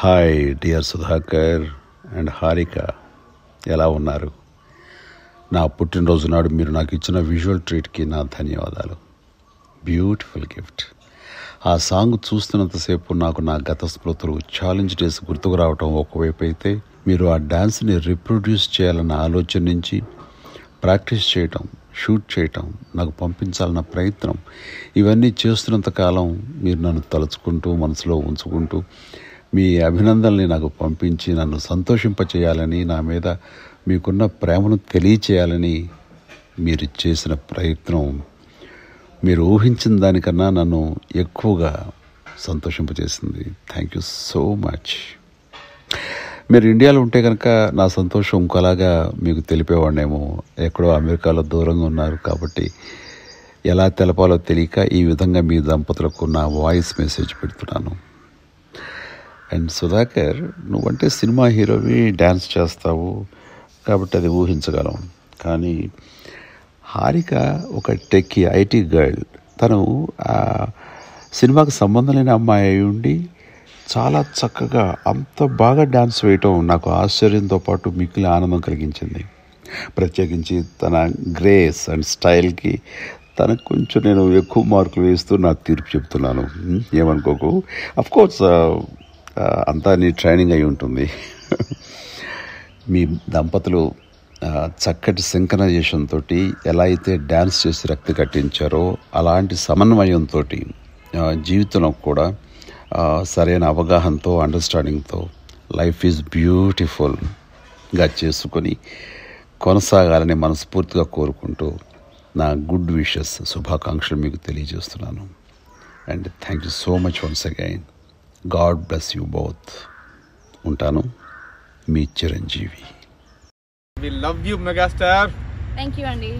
hi dear Sudhakar and Harika ఎలా ఉన్నారు నా పుట్టినరోజు నాడు మీరు నాకు ఇచ్చిన విజువల్ ట్రీట్కి నా ధన్యవాదాలు బ్యూటిఫుల్ గిఫ్ట్ ఆ సాంగ్ చూస్తున్నంతసేపు నాకు నా గత స్మృతులు ఛాలెంజ్ డేస్ గుర్తుకు రావటం ఒకవైపు అయితే మీరు ఆ డ్యాన్స్ని రిప్రొడ్యూస్ చేయాలన్న ఆలోచన నుంచి ప్రాక్టీస్ చేయటం షూట్ చేయటం నాకు పంపించాలన్న ప్రయత్నం ఇవన్నీ చేస్తున్నంతకాలం మీరు నన్ను తలుచుకుంటూ మనసులో ఉంచుకుంటూ మీ అభినందనల్ని నాకు పంపించి నన్ను సంతోషింపచేయాలని నా మీద మీకున్న ప్రేమను తెలియచేయాలని మీరు చేసిన ప్రయత్నం మీరు ఊహించిన దానికన్నా నన్ను ఎక్కువగా సంతోషింపజేసింది థ్యాంక్ యూ సో మచ్ మీరు ఇండియాలో ఉంటే కనుక నా సంతోషం ఇంకోలాగా మీకు తెలిపేవాడినేమో ఎక్కడో అమెరికాలో దూరంగా ఉన్నారు కాబట్టి ఎలా తెలపాలో తెలియక ఈ విధంగా మీ దంపతులకు నా వాయిస్ మెసేజ్ పెడుతున్నాను అండ్ సుధాకర్ నువ్వంటే సినిమా హీరోవి డ్యాన్స్ చేస్తావు కాబట్టి అది ఊహించగలం కానీ హారిక ఒక టెక్కి ఐటీ గర్ల్ తను సినిమాకు సంబంధం లేని అమ్మాయి అయి ఉండి చాలా చక్కగా అంత బాగా డ్యాన్స్ వేయటం నాకు ఆశ్చర్యంతో పాటు మిక్కిలి ఆనందం కలిగించింది ప్రత్యేకించి తన గ్రేస్ అండ్ స్టైల్కి తనకు కొంచెం నేను ఎక్కువ మార్కులు వేస్తూ నా తీర్పు చెప్తున్నాను ఏమనుకోకు అఫ్కోర్స్ అంతా నీ ట్రైనింగ్ అయి ఉంటుంది మీ దంపతులు చక్కటి సింకనైజేషన్ తోటి ఎలా అయితే డ్యాన్స్ చేసి రక్తి కట్టించారో అలాంటి సమన్వయంతో జీవితంలో కూడా సరైన అవగాహనతో అండర్స్టాండింగ్తో లైఫ్ ఈజ్ బ్యూటిఫుల్గా చేసుకొని కొనసాగాలని మనస్ఫూర్తిగా కోరుకుంటూ నా గుడ్ విషెస్ శుభాకాంక్షలు మీకు తెలియజేస్తున్నాను and thank you so much once again God bless you both ఉంటాను మీ Chiranjeevi we love you megastar thank you అండి